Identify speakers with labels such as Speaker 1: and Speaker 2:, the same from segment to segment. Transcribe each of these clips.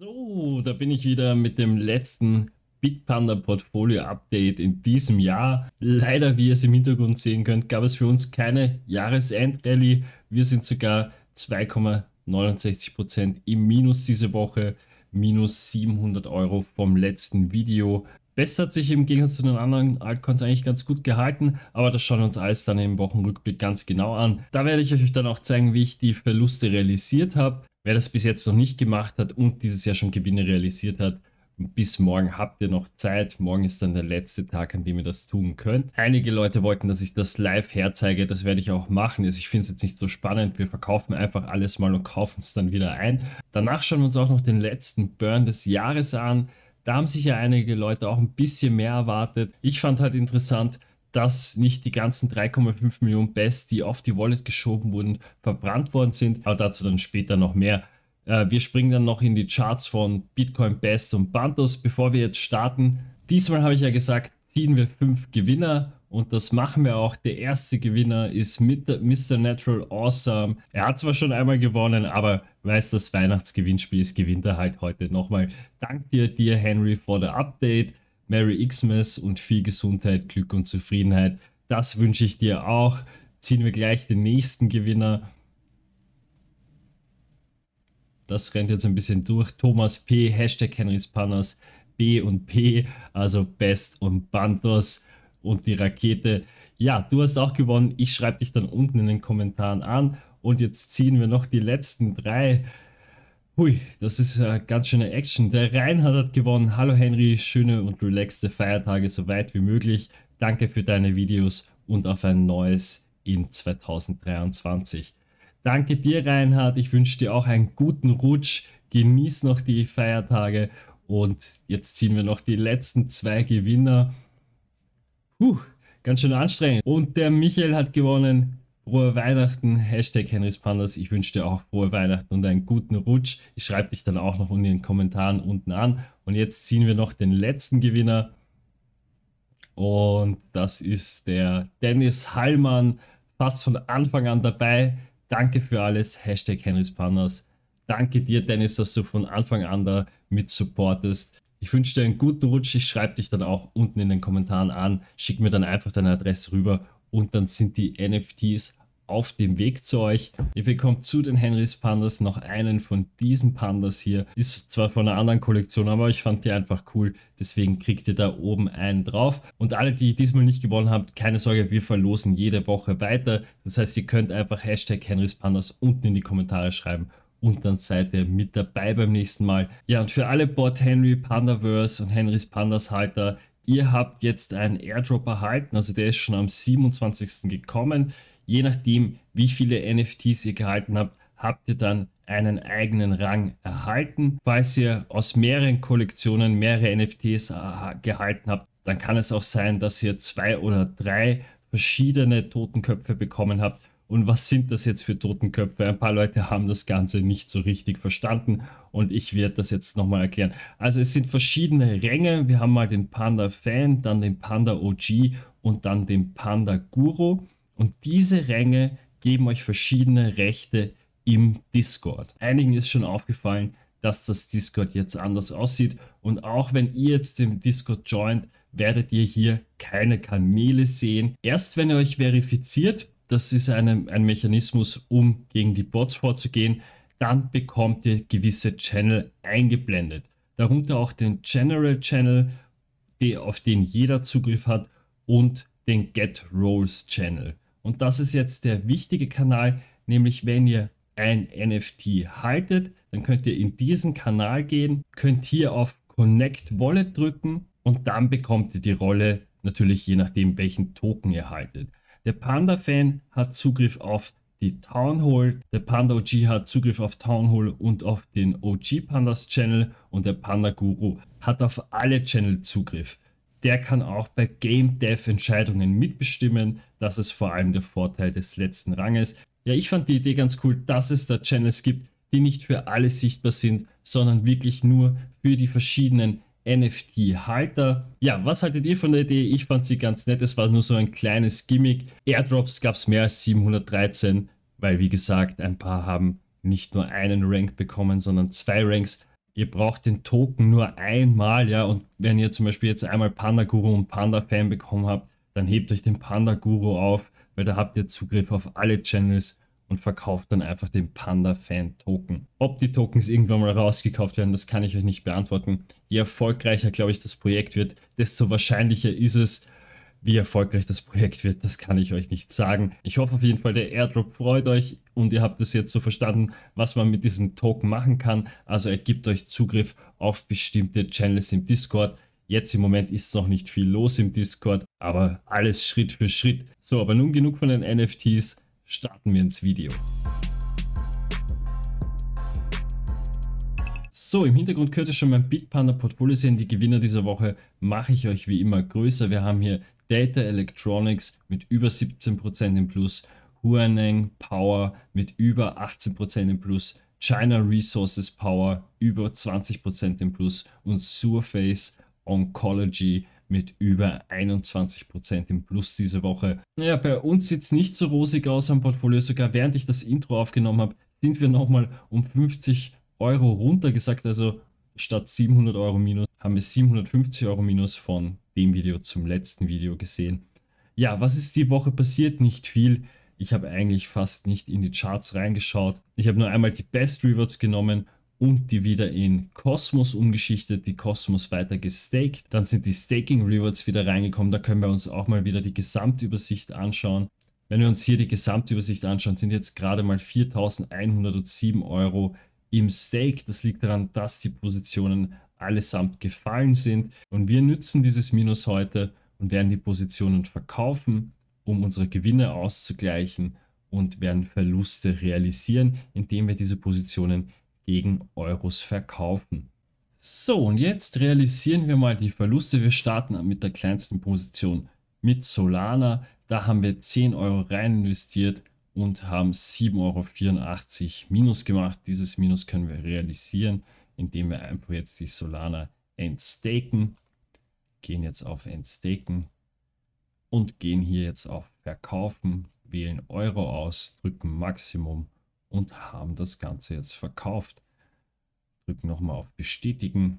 Speaker 1: So, da bin ich wieder mit dem letzten Big Panda Portfolio Update in diesem Jahr. Leider, wie ihr es im Hintergrund sehen könnt, gab es für uns keine Jahresendrallye. Wir sind sogar 2,69% im Minus diese Woche, minus 700 Euro vom letzten Video. Best hat sich im Gegensatz zu den anderen Altcoins eigentlich ganz gut gehalten, aber das schauen wir uns alles dann im Wochenrückblick ganz genau an. Da werde ich euch dann auch zeigen, wie ich die Verluste realisiert habe. Wer das bis jetzt noch nicht gemacht hat und dieses Jahr schon Gewinne realisiert hat, bis morgen habt ihr noch Zeit. Morgen ist dann der letzte Tag, an dem ihr das tun könnt. Einige Leute wollten, dass ich das live herzeige. Das werde ich auch machen. Also ich finde es jetzt nicht so spannend. Wir verkaufen einfach alles mal und kaufen es dann wieder ein. Danach schauen wir uns auch noch den letzten Burn des Jahres an. Da haben sich ja einige Leute auch ein bisschen mehr erwartet. Ich fand halt interessant, dass nicht die ganzen 3,5 Millionen Best, die auf die Wallet geschoben wurden, verbrannt worden sind. Aber dazu dann später noch mehr. Äh, wir springen dann noch in die Charts von Bitcoin Best und Bantos. Bevor wir jetzt starten, diesmal habe ich ja gesagt, ziehen wir fünf Gewinner und das machen wir auch. Der erste Gewinner ist Mr. Natural Awesome. Er hat zwar schon einmal gewonnen, aber weiß das Weihnachtsgewinnspiel ist, gewinnt er halt heute nochmal. Dank dir, dir Henry, for the Update. Merry Xmas und viel Gesundheit, Glück und Zufriedenheit. Das wünsche ich dir auch. Ziehen wir gleich den nächsten Gewinner. Das rennt jetzt ein bisschen durch. Thomas P., Hashtag Henrys Panners. B und P, also Best und Bantos und die Rakete. Ja, du hast auch gewonnen. Ich schreibe dich dann unten in den Kommentaren an. Und jetzt ziehen wir noch die letzten drei Hui, das ist äh, ganz schöne Action. Der Reinhard hat gewonnen. Hallo Henry, schöne und relaxte Feiertage so weit wie möglich. Danke für deine Videos und auf ein neues in 2023. Danke dir, Reinhard. Ich wünsche dir auch einen guten Rutsch. Genieß noch die Feiertage. Und jetzt ziehen wir noch die letzten zwei Gewinner. Puh, ganz schön anstrengend. Und der Michael hat gewonnen. Frohe Weihnachten, Hashtag Henrys Pandas. Ich wünsche dir auch frohe Weihnachten und einen guten Rutsch. Ich schreibe dich dann auch noch in den Kommentaren unten an. Und jetzt ziehen wir noch den letzten Gewinner. Und das ist der Dennis Hallmann. Fast von Anfang an dabei. Danke für alles. Hashtag Henrys Pandas. Danke dir, Dennis, dass du von Anfang an da mit supportest. Ich wünsche dir einen guten Rutsch. Ich schreibe dich dann auch unten in den Kommentaren an. Schick mir dann einfach deine Adresse rüber und dann sind die NFTs auf dem Weg zu euch. Ihr bekommt zu den Henrys Pandas noch einen von diesen Pandas hier. Ist zwar von einer anderen Kollektion, aber ich fand die einfach cool. Deswegen kriegt ihr da oben einen drauf. Und alle, die diesmal nicht gewonnen haben, keine Sorge, wir verlosen jede Woche weiter. Das heißt, ihr könnt einfach Hashtag Henrys Pandas unten in die Kommentare schreiben und dann seid ihr mit dabei beim nächsten Mal. Ja, und für alle Bot Henry Pandaverse und Henrys Pandas Halter, Ihr habt jetzt einen Airdrop erhalten, also der ist schon am 27. gekommen. Je nachdem, wie viele NFTs ihr gehalten habt, habt ihr dann einen eigenen Rang erhalten. Falls ihr aus mehreren Kollektionen mehrere NFTs äh, gehalten habt, dann kann es auch sein, dass ihr zwei oder drei verschiedene Totenköpfe bekommen habt und was sind das jetzt für Totenköpfe? Ein paar Leute haben das Ganze nicht so richtig verstanden und ich werde das jetzt nochmal erklären. Also es sind verschiedene Ränge. Wir haben mal den Panda Fan, dann den Panda OG und dann den Panda Guru. Und diese Ränge geben euch verschiedene Rechte im Discord. Einigen ist schon aufgefallen, dass das Discord jetzt anders aussieht. Und auch wenn ihr jetzt im Discord joint, werdet ihr hier keine Kanäle sehen. Erst wenn ihr euch verifiziert, das ist eine, ein Mechanismus, um gegen die Bots vorzugehen. Dann bekommt ihr gewisse Channel eingeblendet. Darunter auch den General Channel, die, auf den jeder Zugriff hat, und den Get Roles Channel. Und das ist jetzt der wichtige Kanal, nämlich wenn ihr ein NFT haltet, dann könnt ihr in diesen Kanal gehen, könnt hier auf Connect Wallet drücken und dann bekommt ihr die Rolle natürlich je nachdem, welchen Token ihr haltet. Der Panda-Fan hat Zugriff auf die Town Hall, der Panda OG hat Zugriff auf Town Hall und auf den OG Pandas Channel und der Panda Guru hat auf alle Channel Zugriff. Der kann auch bei Game Dev Entscheidungen mitbestimmen. Das ist vor allem der Vorteil des letzten Ranges. Ja, ich fand die Idee ganz cool, dass es da Channels gibt, die nicht für alle sichtbar sind, sondern wirklich nur für die verschiedenen NFT-Halter. Ja, was haltet ihr von der Idee? Ich fand sie ganz nett. Es war nur so ein kleines Gimmick. Airdrops gab es mehr als 713, weil wie gesagt, ein paar haben nicht nur einen Rank bekommen, sondern zwei Ranks. Ihr braucht den Token nur einmal, ja. Und wenn ihr zum Beispiel jetzt einmal Panda Guru und Panda Fan bekommen habt, dann hebt euch den Panda Guru auf, weil da habt ihr Zugriff auf alle Channels und verkauft dann einfach den Panda-Fan-Token. Ob die Tokens irgendwann mal rausgekauft werden, das kann ich euch nicht beantworten. Je erfolgreicher, glaube ich, das Projekt wird, desto wahrscheinlicher ist es, wie erfolgreich das Projekt wird, das kann ich euch nicht sagen. Ich hoffe auf jeden Fall, der Airdrop freut euch und ihr habt es jetzt so verstanden, was man mit diesem Token machen kann. Also er gibt euch Zugriff auf bestimmte Channels im Discord. Jetzt im Moment ist noch nicht viel los im Discord, aber alles Schritt für Schritt. So, aber nun genug von den NFTs starten wir ins Video. So, im Hintergrund könnt ihr schon mein Big Panda Portfolio sehen. Die Gewinner dieser Woche mache ich euch wie immer größer. Wir haben hier Data Electronics mit über 17% im Plus, Huaneng Power mit über 18% im Plus, China Resources Power über 20% im Plus und Surface Oncology mit über 21% im Plus diese Woche. Naja, bei uns sieht es nicht so rosig aus am Portfolio. Sogar während ich das Intro aufgenommen habe, sind wir nochmal um 50 Euro runtergesagt. Also statt 700 Euro minus haben wir 750 Euro minus von dem Video zum letzten Video gesehen. Ja, was ist die Woche passiert? Nicht viel. Ich habe eigentlich fast nicht in die Charts reingeschaut. Ich habe nur einmal die Best Rewards genommen und die wieder in Cosmos umgeschichtet, die Cosmos weiter gestaked. Dann sind die Staking Rewards wieder reingekommen, da können wir uns auch mal wieder die Gesamtübersicht anschauen. Wenn wir uns hier die Gesamtübersicht anschauen, sind jetzt gerade mal 4.107 Euro im Stake. Das liegt daran, dass die Positionen allesamt gefallen sind und wir nützen dieses Minus heute und werden die Positionen verkaufen, um unsere Gewinne auszugleichen und werden Verluste realisieren, indem wir diese Positionen gegen Euros verkaufen. So, und jetzt realisieren wir mal die Verluste. Wir starten mit der kleinsten Position mit Solana. Da haben wir 10 Euro rein investiert und haben 7,84 Euro Minus gemacht. Dieses Minus können wir realisieren, indem wir einfach jetzt die Solana entstaken. Gehen jetzt auf Entstaken und gehen hier jetzt auf Verkaufen, wählen Euro aus, drücken Maximum und haben das Ganze jetzt verkauft. Drücken nochmal auf Bestätigen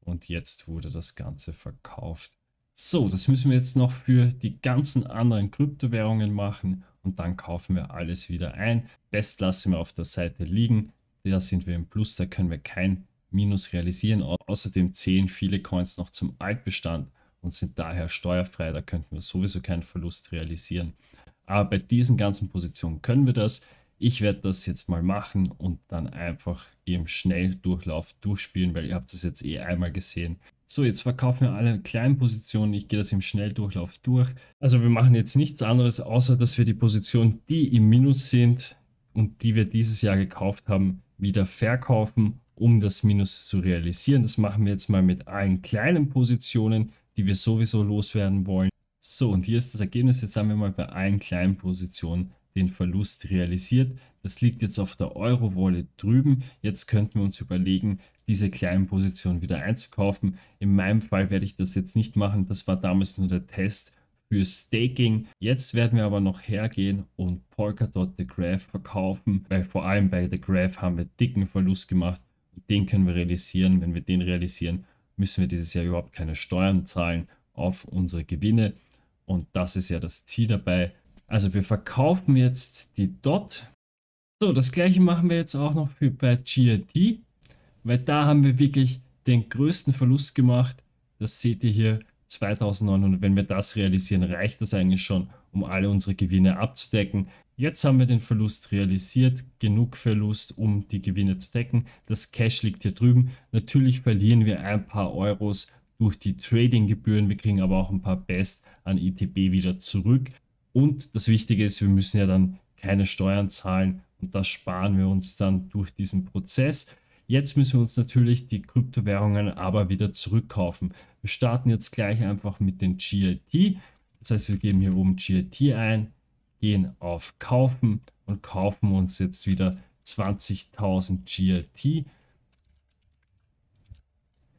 Speaker 1: und jetzt wurde das Ganze verkauft. So, das müssen wir jetzt noch für die ganzen anderen Kryptowährungen machen und dann kaufen wir alles wieder ein. Best lassen wir auf der Seite liegen. Da sind wir im Plus, da können wir kein Minus realisieren. Außerdem zählen viele Coins noch zum Altbestand und sind daher steuerfrei. Da könnten wir sowieso keinen Verlust realisieren. Aber bei diesen ganzen Positionen können wir das ich werde das jetzt mal machen und dann einfach im Schnelldurchlauf durchspielen, weil ihr habt es jetzt eh einmal gesehen. So, jetzt verkaufen wir alle kleinen Positionen. Ich gehe das im Schnelldurchlauf durch. Also wir machen jetzt nichts anderes, außer dass wir die Positionen, die im Minus sind und die wir dieses Jahr gekauft haben, wieder verkaufen, um das Minus zu realisieren. Das machen wir jetzt mal mit allen kleinen Positionen, die wir sowieso loswerden wollen. So, und hier ist das Ergebnis. Jetzt haben wir mal bei allen kleinen Positionen den Verlust realisiert. Das liegt jetzt auf der euro wolle drüben. Jetzt könnten wir uns überlegen, diese kleinen Positionen wieder einzukaufen. In meinem Fall werde ich das jetzt nicht machen. Das war damals nur der Test für Staking. Jetzt werden wir aber noch hergehen und Polkadot The Graph verkaufen, weil vor allem bei The Graph haben wir dicken Verlust gemacht. Den können wir realisieren. Wenn wir den realisieren, müssen wir dieses Jahr überhaupt keine Steuern zahlen auf unsere Gewinne. Und das ist ja das Ziel dabei. Also wir verkaufen jetzt die DOT. So, das gleiche machen wir jetzt auch noch für, bei GRT, weil da haben wir wirklich den größten Verlust gemacht. Das seht ihr hier, 2900. Wenn wir das realisieren, reicht das eigentlich schon, um alle unsere Gewinne abzudecken. Jetzt haben wir den Verlust realisiert, genug Verlust, um die Gewinne zu decken. Das Cash liegt hier drüben. Natürlich verlieren wir ein paar Euros durch die Trading-Gebühren. Wir kriegen aber auch ein paar Best an ETB wieder zurück. Und das Wichtige ist, wir müssen ja dann keine Steuern zahlen und das sparen wir uns dann durch diesen Prozess. Jetzt müssen wir uns natürlich die Kryptowährungen aber wieder zurückkaufen. Wir starten jetzt gleich einfach mit den GLT. Das heißt, wir geben hier oben GLT ein, gehen auf Kaufen und kaufen uns jetzt wieder 20.000 GLT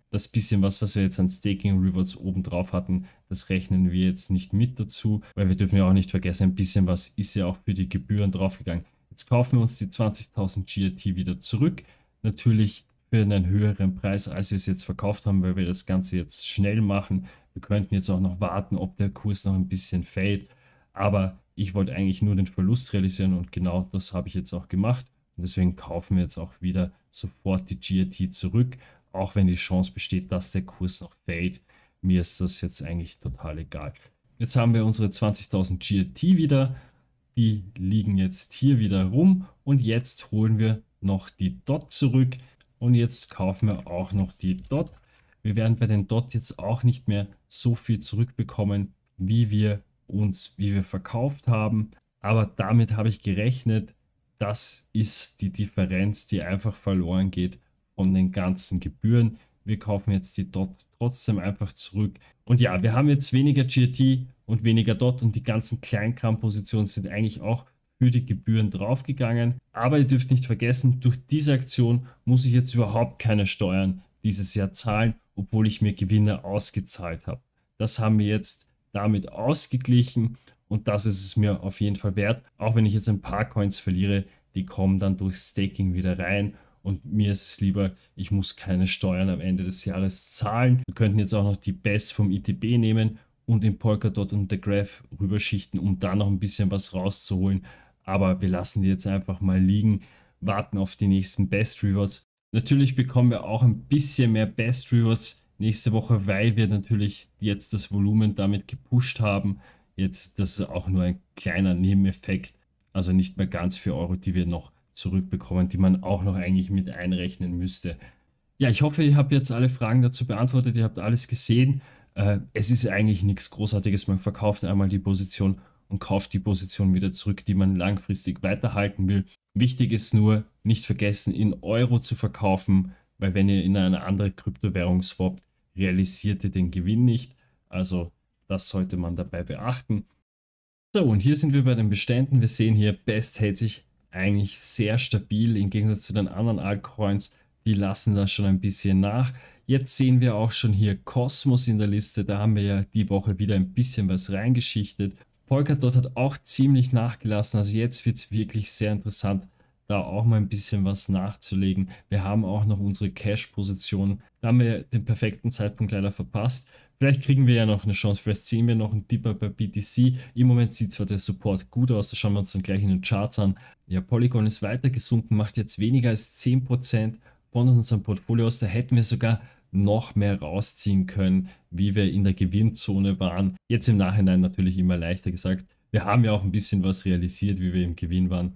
Speaker 1: das bisschen was, was wir jetzt an Staking Rewards oben drauf hatten, das rechnen wir jetzt nicht mit dazu, weil wir dürfen ja auch nicht vergessen, ein bisschen was ist ja auch für die Gebühren draufgegangen. Jetzt kaufen wir uns die 20.000 GRT wieder zurück. Natürlich für einen höheren Preis, als wir es jetzt verkauft haben, weil wir das Ganze jetzt schnell machen. Wir könnten jetzt auch noch warten, ob der Kurs noch ein bisschen fällt. Aber ich wollte eigentlich nur den Verlust realisieren und genau das habe ich jetzt auch gemacht. Und deswegen kaufen wir jetzt auch wieder sofort die GRT zurück auch wenn die Chance besteht, dass der Kurs noch fällt, mir ist das jetzt eigentlich total egal. Jetzt haben wir unsere 20.000 GLT wieder. Die liegen jetzt hier wieder rum. Und jetzt holen wir noch die DOT zurück. Und jetzt kaufen wir auch noch die DOT. Wir werden bei den DOT jetzt auch nicht mehr so viel zurückbekommen, wie wir uns, wie wir verkauft haben. Aber damit habe ich gerechnet. Das ist die Differenz, die einfach verloren geht von den ganzen Gebühren. Wir kaufen jetzt die DOT trotzdem einfach zurück. Und ja, wir haben jetzt weniger GRT und weniger DOT und die ganzen Kleinkram-Positionen sind eigentlich auch für die Gebühren draufgegangen. Aber ihr dürft nicht vergessen, durch diese Aktion muss ich jetzt überhaupt keine Steuern dieses Jahr zahlen, obwohl ich mir Gewinne ausgezahlt habe. Das haben wir jetzt damit ausgeglichen und das ist es mir auf jeden Fall wert. Auch wenn ich jetzt ein paar Coins verliere, die kommen dann durch Staking wieder rein und mir ist es lieber, ich muss keine Steuern am Ende des Jahres zahlen. Wir könnten jetzt auch noch die Best vom ITB nehmen und den Polkadot und der Graph rüberschichten, um da noch ein bisschen was rauszuholen. Aber wir lassen die jetzt einfach mal liegen, warten auf die nächsten Best Rewards. Natürlich bekommen wir auch ein bisschen mehr Best Rewards nächste Woche, weil wir natürlich jetzt das Volumen damit gepusht haben. Jetzt, das ist auch nur ein kleiner Nebeneffekt, also nicht mehr ganz 4 Euro, die wir noch zurückbekommen, die man auch noch eigentlich mit einrechnen müsste. Ja, ich hoffe, ich habe jetzt alle Fragen dazu beantwortet, ihr habt alles gesehen. Äh, es ist eigentlich nichts Großartiges, man verkauft einmal die Position und kauft die Position wieder zurück, die man langfristig weiterhalten will. Wichtig ist nur, nicht vergessen, in Euro zu verkaufen, weil wenn ihr in eine andere Kryptowährung swappt, realisiert ihr den Gewinn nicht. Also das sollte man dabei beachten. So, und hier sind wir bei den Beständen. Wir sehen hier, Best hält sich eigentlich sehr stabil im Gegensatz zu den anderen Altcoins. Die lassen das schon ein bisschen nach. Jetzt sehen wir auch schon hier Cosmos in der Liste. Da haben wir ja die Woche wieder ein bisschen was reingeschichtet. Polkadot hat auch ziemlich nachgelassen. Also jetzt wird es wirklich sehr interessant, da auch mal ein bisschen was nachzulegen. Wir haben auch noch unsere Cash-Position. Da haben wir den perfekten Zeitpunkt leider verpasst. Vielleicht kriegen wir ja noch eine Chance, vielleicht sehen wir noch einen Dipper bei BTC. Im Moment sieht zwar der Support gut aus, da schauen wir uns dann gleich in den Charts an. Ja, Polygon ist weiter gesunken, macht jetzt weniger als 10% von unserem Portfolio aus. Da hätten wir sogar noch mehr rausziehen können, wie wir in der Gewinnzone waren. Jetzt im Nachhinein natürlich immer leichter gesagt. Wir haben ja auch ein bisschen was realisiert, wie wir im Gewinn waren.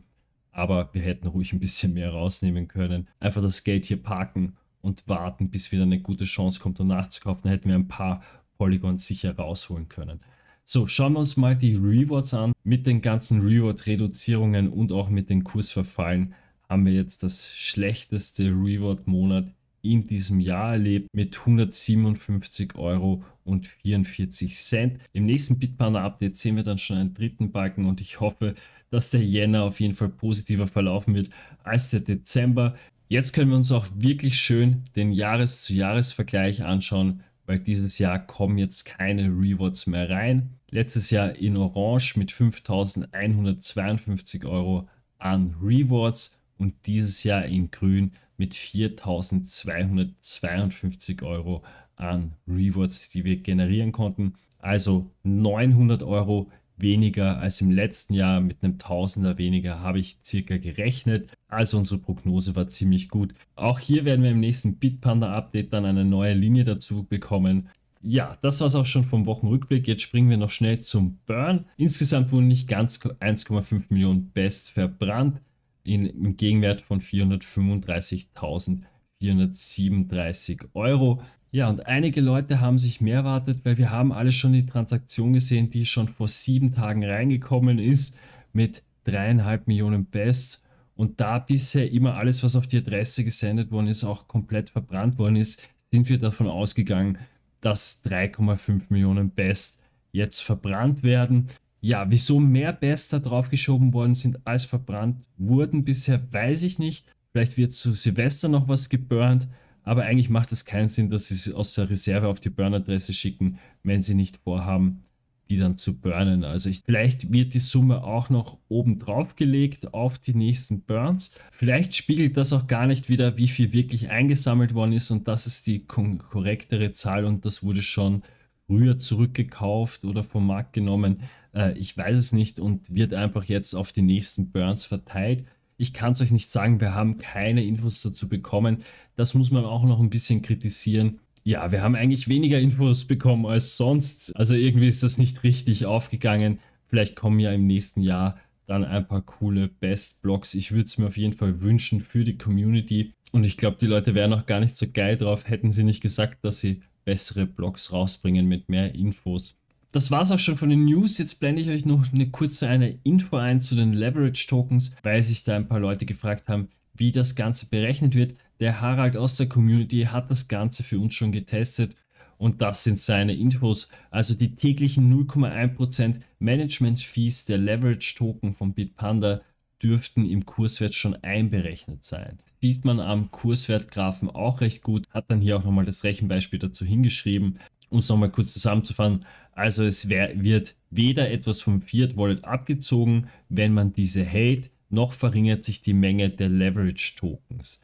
Speaker 1: Aber wir hätten ruhig ein bisschen mehr rausnehmen können. Einfach das Geld hier parken und warten, bis wieder eine gute Chance kommt, um nachzukaufen. Dann hätten wir ein paar Polygons sicher rausholen können. So, schauen wir uns mal die Rewards an. Mit den ganzen Reward-Reduzierungen und auch mit den Kursverfallen haben wir jetzt das schlechteste Reward-Monat in diesem Jahr erlebt mit 157 Euro und 44 Cent. Im nächsten Bitpanda-Update sehen wir dann schon einen dritten Balken und ich hoffe, dass der Jänner auf jeden Fall positiver verlaufen wird als der Dezember. Jetzt können wir uns auch wirklich schön den Jahres-zu-Jahres-Vergleich anschauen, weil dieses Jahr kommen jetzt keine Rewards mehr rein. Letztes Jahr in Orange mit 5.152 Euro an Rewards und dieses Jahr in Grün mit 4.252 Euro an Rewards, die wir generieren konnten. Also 900 Euro weniger als im letzten Jahr. Mit einem Tausender weniger habe ich circa gerechnet. Also unsere Prognose war ziemlich gut. Auch hier werden wir im nächsten Bitpanda-Update dann eine neue Linie dazu bekommen. Ja, das war es auch schon vom Wochenrückblick. Jetzt springen wir noch schnell zum Burn. Insgesamt wurden nicht ganz 1,5 Millionen Best verbrannt, in, im Gegenwert von 435.437 Euro. Ja, und einige Leute haben sich mehr erwartet, weil wir haben alle schon die Transaktion gesehen, die schon vor sieben Tagen reingekommen ist mit dreieinhalb Millionen Best. Und da bisher immer alles, was auf die Adresse gesendet worden ist, auch komplett verbrannt worden ist, sind wir davon ausgegangen, dass 3,5 Millionen Best jetzt verbrannt werden. Ja, wieso mehr Best da draufgeschoben worden sind, als verbrannt wurden bisher, weiß ich nicht. Vielleicht wird zu Silvester noch was geburnt. Aber eigentlich macht es keinen Sinn, dass sie sie aus der Reserve auf die Burn-Adresse schicken, wenn sie nicht vorhaben, die dann zu burnen. Also ich, vielleicht wird die Summe auch noch oben drauf gelegt auf die nächsten Burns. Vielleicht spiegelt das auch gar nicht wieder, wie viel wirklich eingesammelt worden ist und das ist die korrektere Zahl und das wurde schon früher zurückgekauft oder vom Markt genommen. Äh, ich weiß es nicht und wird einfach jetzt auf die nächsten Burns verteilt. Ich kann es euch nicht sagen, wir haben keine Infos dazu bekommen. Das muss man auch noch ein bisschen kritisieren. Ja, wir haben eigentlich weniger Infos bekommen als sonst. Also irgendwie ist das nicht richtig aufgegangen. Vielleicht kommen ja im nächsten Jahr dann ein paar coole best Blocks. Ich würde es mir auf jeden Fall wünschen für die Community. Und ich glaube, die Leute wären auch gar nicht so geil drauf, hätten sie nicht gesagt, dass sie bessere Blocks rausbringen mit mehr Infos. Das war's auch schon von den News. Jetzt blende ich euch noch eine kurze eine Info ein zu den Leverage Tokens, weil sich da ein paar Leute gefragt haben, wie das Ganze berechnet wird. Der Harald aus der Community hat das Ganze für uns schon getestet und das sind seine Infos. Also die täglichen 0,1% Management Fees der Leverage Token von Bitpanda dürften im Kurswert schon einberechnet sein. Sieht man am Kurswertgrafen auch recht gut, hat dann hier auch nochmal das Rechenbeispiel dazu hingeschrieben. Um es nochmal kurz zusammenzufassen, also es wird weder etwas vom Fiat Wallet abgezogen, wenn man diese hält, noch verringert sich die Menge der Leverage Tokens,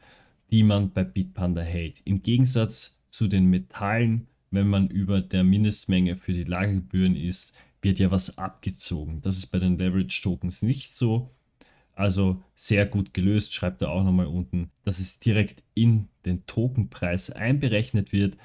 Speaker 1: die man bei Bitpanda hält. Im Gegensatz zu den Metallen, wenn man über der Mindestmenge für die Lagergebühren ist, wird ja was abgezogen. Das ist bei den Leverage Tokens nicht so. Also sehr gut gelöst, schreibt er auch nochmal unten, dass es direkt in den Tokenpreis einberechnet wird.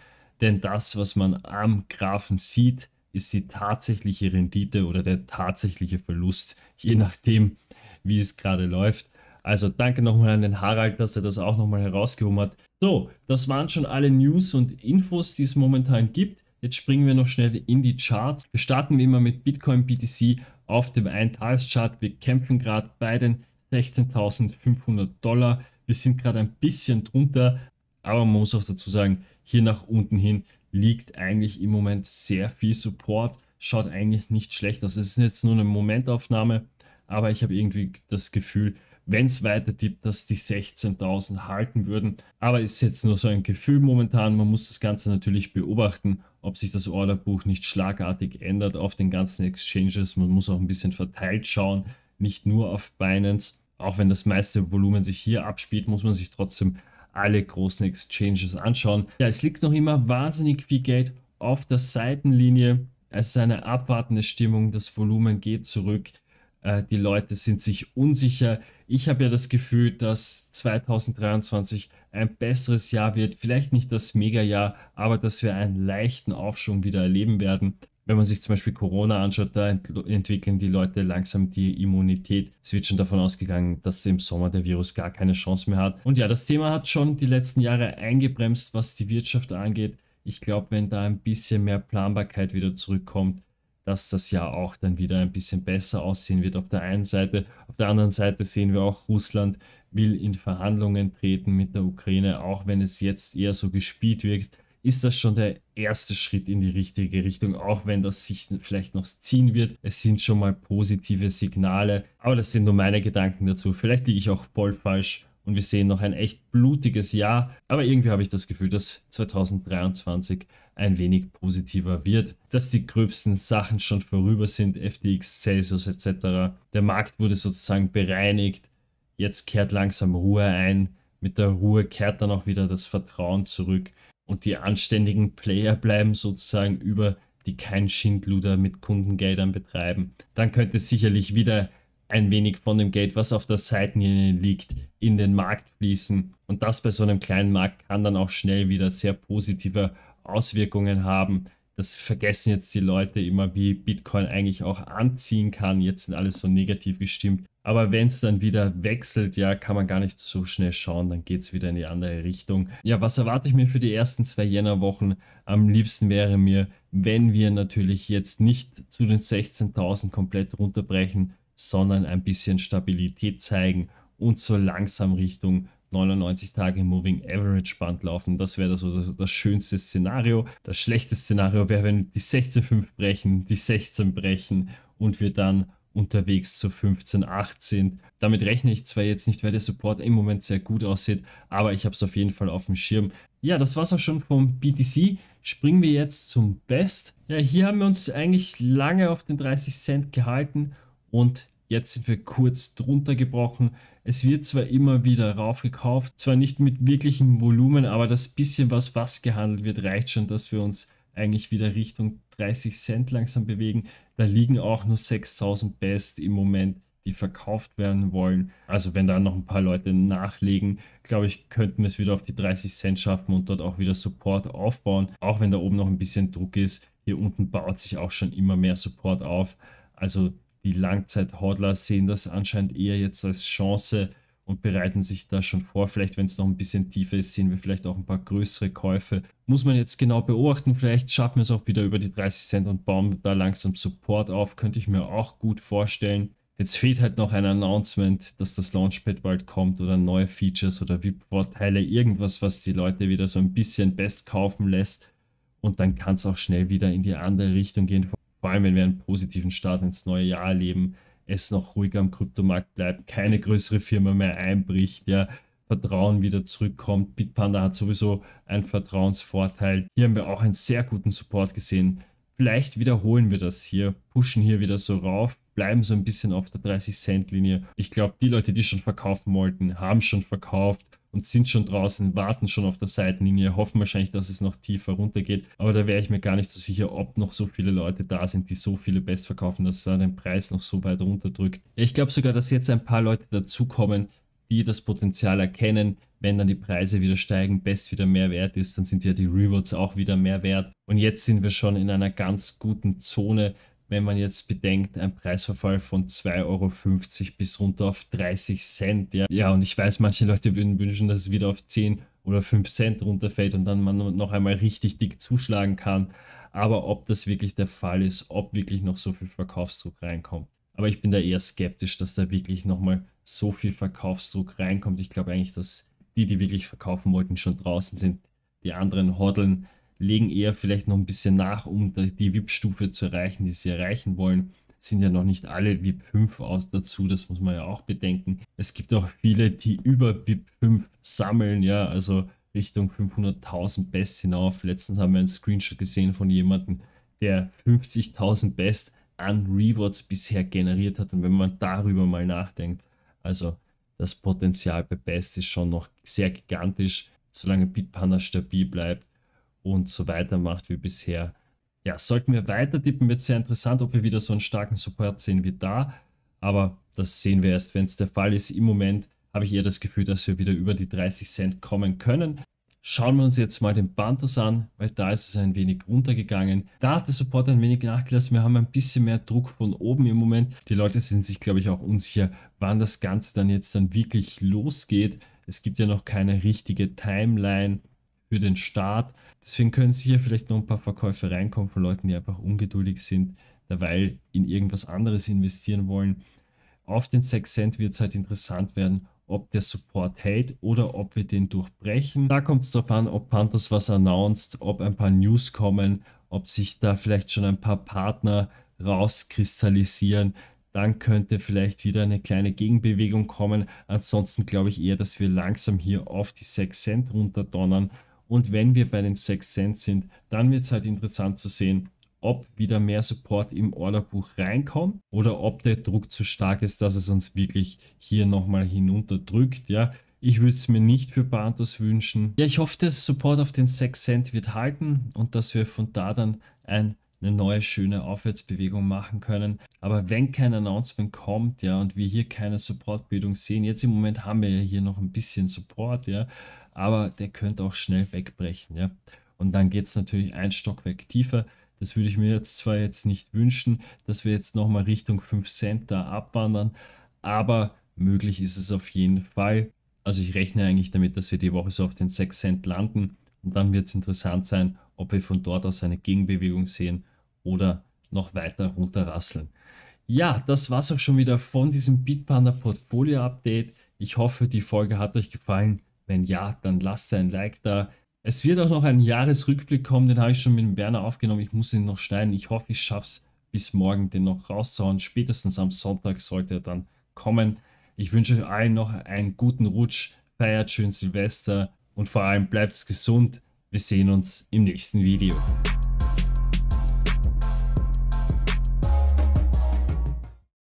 Speaker 1: Denn das, was man am Graphen sieht, ist die tatsächliche Rendite oder der tatsächliche Verlust, je nachdem, wie es gerade läuft. Also danke nochmal an den Harald, dass er das auch nochmal herausgehoben hat. So, das waren schon alle News und Infos, die es momentan gibt. Jetzt springen wir noch schnell in die Charts. Wir starten wie immer mit Bitcoin BTC auf dem 1-Tages-Chart. Wir kämpfen gerade bei den 16.500 Dollar. Wir sind gerade ein bisschen drunter, aber man muss auch dazu sagen, hier nach unten hin liegt eigentlich im Moment sehr viel Support. Schaut eigentlich nicht schlecht aus. Es ist jetzt nur eine Momentaufnahme, aber ich habe irgendwie das Gefühl, wenn es weiter tippt, dass die 16.000 halten würden. Aber ist jetzt nur so ein Gefühl momentan. Man muss das Ganze natürlich beobachten, ob sich das Orderbuch nicht schlagartig ändert auf den ganzen Exchanges. Man muss auch ein bisschen verteilt schauen, nicht nur auf Binance. Auch wenn das meiste Volumen sich hier abspielt, muss man sich trotzdem alle großen Exchanges anschauen. Ja, es liegt noch immer wahnsinnig viel Geld auf der Seitenlinie. Es ist eine abwartende Stimmung, das Volumen geht zurück, äh, die Leute sind sich unsicher. Ich habe ja das Gefühl, dass 2023 ein besseres Jahr wird. Vielleicht nicht das Mega-Jahr, aber dass wir einen leichten Aufschwung wieder erleben werden wenn man sich zum Beispiel Corona anschaut, da ent entwickeln die Leute langsam die Immunität. Es wird schon davon ausgegangen, dass im Sommer der Virus gar keine Chance mehr hat. Und ja, das Thema hat schon die letzten Jahre eingebremst, was die Wirtschaft angeht. Ich glaube, wenn da ein bisschen mehr Planbarkeit wieder zurückkommt, dass das ja auch dann wieder ein bisschen besser aussehen wird auf der einen Seite. Auf der anderen Seite sehen wir auch, Russland will in Verhandlungen treten mit der Ukraine, auch wenn es jetzt eher so gespielt wirkt ist das schon der erste Schritt in die richtige Richtung, auch wenn das sich vielleicht noch ziehen wird. Es sind schon mal positive Signale, aber das sind nur meine Gedanken dazu. Vielleicht liege ich auch voll falsch und wir sehen noch ein echt blutiges Jahr, aber irgendwie habe ich das Gefühl, dass 2023 ein wenig positiver wird, dass die gröbsten Sachen schon vorüber sind, FTX, Celsius etc. Der Markt wurde sozusagen bereinigt, jetzt kehrt langsam Ruhe ein, mit der Ruhe kehrt dann auch wieder das Vertrauen zurück und die anständigen Player bleiben sozusagen über, die kein Schindluder mit Kundengeldern betreiben. Dann könnte sicherlich wieder ein wenig von dem Geld, was auf der Seitenlinie liegt, in den Markt fließen. Und das bei so einem kleinen Markt kann dann auch schnell wieder sehr positive Auswirkungen haben das vergessen jetzt die Leute immer, wie Bitcoin eigentlich auch anziehen kann. Jetzt sind alle so negativ gestimmt. Aber wenn es dann wieder wechselt, ja, kann man gar nicht so schnell schauen, dann geht es wieder in die andere Richtung. Ja, was erwarte ich mir für die ersten zwei Jännerwochen? Am liebsten wäre mir, wenn wir natürlich jetzt nicht zu den 16.000 komplett runterbrechen, sondern ein bisschen Stabilität zeigen und so langsam Richtung 99 Tage Moving Average Band laufen. Das wäre das, das, das schönste Szenario. Das schlechte Szenario wäre, wenn die 16,5 brechen, die 16 brechen und wir dann unterwegs zu 15,8 sind. Damit rechne ich zwar jetzt nicht, weil der Support im Moment sehr gut aussieht, aber ich habe es auf jeden Fall auf dem Schirm. Ja, das war es auch schon vom BTC. Springen wir jetzt zum Best. Ja, hier haben wir uns eigentlich lange auf den 30 Cent gehalten und Jetzt sind wir kurz drunter gebrochen. Es wird zwar immer wieder raufgekauft, zwar nicht mit wirklichem Volumen, aber das bisschen, was was gehandelt wird, reicht schon, dass wir uns eigentlich wieder Richtung 30 Cent langsam bewegen. Da liegen auch nur 6000 Best im Moment, die verkauft werden wollen. Also wenn da noch ein paar Leute nachlegen, glaube ich, könnten wir es wieder auf die 30 Cent schaffen und dort auch wieder Support aufbauen. Auch wenn da oben noch ein bisschen Druck ist, hier unten baut sich auch schon immer mehr Support auf. Also die Langzeit-Hodler sehen das anscheinend eher jetzt als Chance und bereiten sich da schon vor. Vielleicht, wenn es noch ein bisschen tiefer ist, sehen wir vielleicht auch ein paar größere Käufe. Muss man jetzt genau beobachten. Vielleicht schaffen wir es auch wieder über die 30 Cent und bauen da langsam Support auf. Könnte ich mir auch gut vorstellen. Jetzt fehlt halt noch ein Announcement, dass das Launchpad bald kommt oder neue Features oder VIP-Vorteile, irgendwas, was die Leute wieder so ein bisschen best kaufen lässt. Und dann kann es auch schnell wieder in die andere Richtung gehen vor allem wenn wir einen positiven Start ins neue Jahr erleben, es noch ruhig am Kryptomarkt bleibt, keine größere Firma mehr einbricht, ja, Vertrauen wieder zurückkommt. Bitpanda hat sowieso einen Vertrauensvorteil. Hier haben wir auch einen sehr guten Support gesehen. Vielleicht wiederholen wir das hier, pushen hier wieder so rauf, bleiben so ein bisschen auf der 30-Cent-Linie. Ich glaube, die Leute, die schon verkaufen wollten, haben schon verkauft und sind schon draußen, warten schon auf der Seitenlinie, hoffen wahrscheinlich, dass es noch tiefer runtergeht. Aber da wäre ich mir gar nicht so sicher, ob noch so viele Leute da sind, die so viele Best verkaufen, dass da den Preis noch so weit runterdrückt. Ich glaube sogar, dass jetzt ein paar Leute dazukommen, die das Potenzial erkennen, wenn dann die Preise wieder steigen, Best wieder mehr wert ist, dann sind ja die Rewards auch wieder mehr wert. Und jetzt sind wir schon in einer ganz guten Zone, wenn man jetzt bedenkt, ein Preisverfall von 2,50 Euro bis runter auf 30 Cent. Ja, ja und ich weiß, manche Leute würden wünschen, dass es wieder auf 10 oder 5 Cent runterfällt und dann man noch einmal richtig dick zuschlagen kann. Aber ob das wirklich der Fall ist, ob wirklich noch so viel Verkaufsdruck reinkommt. Aber ich bin da eher skeptisch, dass da wirklich nochmal so viel Verkaufsdruck reinkommt. Ich glaube eigentlich, dass die, die wirklich verkaufen wollten, schon draußen sind. Die anderen hodeln legen eher vielleicht noch ein bisschen nach, um die VIP-Stufe zu erreichen, die sie erreichen wollen. Es sind ja noch nicht alle VIP 5 aus dazu, das muss man ja auch bedenken. Es gibt auch viele, die über VIP 5 sammeln, ja, also Richtung 500.000 Best hinauf. Letztens haben wir einen Screenshot gesehen von jemandem, der 50.000 Best an Rewards bisher generiert hat. Und wenn man darüber mal nachdenkt, also das Potenzial bei Best ist schon noch sehr gigantisch, solange Bitpanda stabil bleibt und so weiter macht wie bisher. Ja, sollten wir weiter tippen, wird sehr interessant, ob wir wieder so einen starken Support sehen wie da. Aber das sehen wir erst, wenn es der Fall ist. Im Moment habe ich eher das Gefühl, dass wir wieder über die 30 Cent kommen können. Schauen wir uns jetzt mal den Bantos an, weil da ist es ein wenig runtergegangen. Da hat der Support ein wenig nachgelassen. Wir haben ein bisschen mehr Druck von oben im Moment. Die Leute sind sich, glaube ich, auch unsicher, wann das Ganze dann jetzt dann wirklich losgeht. Es gibt ja noch keine richtige Timeline für den Start. Deswegen können sicher vielleicht noch ein paar Verkäufe reinkommen von Leuten, die einfach ungeduldig sind, derweil in irgendwas anderes investieren wollen. Auf den 6 Cent wird es halt interessant werden, ob der Support hält oder ob wir den durchbrechen. Da kommt es darauf an, ob Panthers was announced, ob ein paar News kommen, ob sich da vielleicht schon ein paar Partner rauskristallisieren. Dann könnte vielleicht wieder eine kleine Gegenbewegung kommen. Ansonsten glaube ich eher, dass wir langsam hier auf die 6 Cent runterdonnern und wenn wir bei den 6 Cent sind, dann wird es halt interessant zu sehen, ob wieder mehr Support im Orderbuch reinkommt oder ob der Druck zu stark ist, dass es uns wirklich hier nochmal hinunterdrückt. Ja, ich würde es mir nicht für Bantos wünschen. Ja, ich hoffe, der Support auf den 6 Cent wird halten und dass wir von da dann ein eine neue schöne Aufwärtsbewegung machen können. Aber wenn kein Announcement kommt, ja, und wir hier keine Supportbildung sehen, jetzt im Moment haben wir ja hier noch ein bisschen Support, ja, aber der könnte auch schnell wegbrechen, ja. Und dann geht es natürlich ein Stockwerk tiefer. Das würde ich mir jetzt zwar jetzt nicht wünschen, dass wir jetzt nochmal Richtung 5 Cent da abwandern, aber möglich ist es auf jeden Fall. Also ich rechne eigentlich damit, dass wir die Woche so auf den 6 Cent landen und dann wird es interessant sein, ob wir von dort aus eine Gegenbewegung sehen oder noch weiter runterrasseln. Ja, das war es auch schon wieder von diesem Bitpanda Portfolio Update. Ich hoffe, die Folge hat euch gefallen. Wenn ja, dann lasst ein Like da. Es wird auch noch ein Jahresrückblick kommen, den habe ich schon mit dem Werner aufgenommen. Ich muss ihn noch schneiden. Ich hoffe, ich schaffe es bis morgen, den noch rauszuhauen. Spätestens am Sonntag sollte er dann kommen. Ich wünsche euch allen noch einen guten Rutsch. Feiert schön Silvester und vor allem bleibt gesund. Wir sehen uns im nächsten Video.